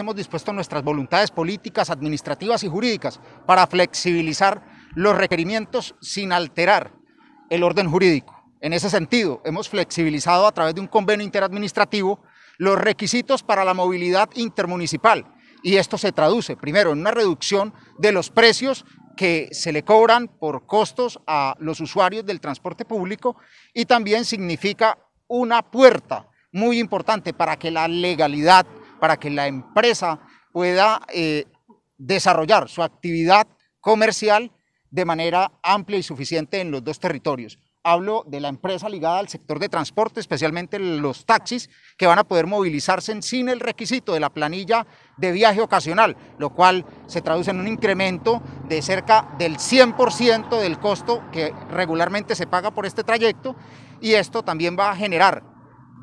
Hemos dispuesto nuestras voluntades políticas, administrativas y jurídicas para flexibilizar los requerimientos sin alterar el orden jurídico. En ese sentido, hemos flexibilizado a través de un convenio interadministrativo los requisitos para la movilidad intermunicipal y esto se traduce primero en una reducción de los precios que se le cobran por costos a los usuarios del transporte público y también significa una puerta muy importante para que la legalidad para que la empresa pueda eh, desarrollar su actividad comercial de manera amplia y suficiente en los dos territorios. Hablo de la empresa ligada al sector de transporte, especialmente los taxis, que van a poder movilizarse sin el requisito de la planilla de viaje ocasional, lo cual se traduce en un incremento de cerca del 100% del costo que regularmente se paga por este trayecto y esto también va a generar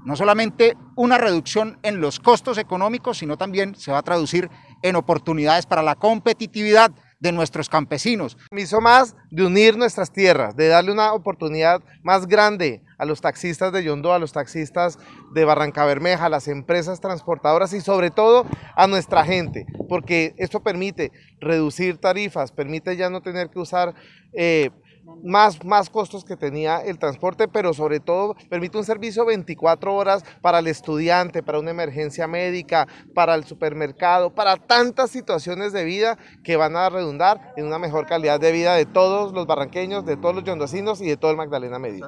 no solamente una reducción en los costos económicos, sino también se va a traducir en oportunidades para la competitividad de nuestros campesinos. Me hizo más de unir nuestras tierras, de darle una oportunidad más grande a los taxistas de Yondó, a los taxistas de Barranca Bermeja, a las empresas transportadoras y sobre todo a nuestra gente, porque esto permite reducir tarifas, permite ya no tener que usar... Eh, más, costos que tenía el transporte, pero sobre todo permite un servicio 24 horas para el estudiante, para una emergencia médica, para el supermercado, para tantas situaciones de vida que van a redundar en una mejor calidad de vida de todos los barranqueños, de todos los yondocinos y de todo el Magdalena Medio.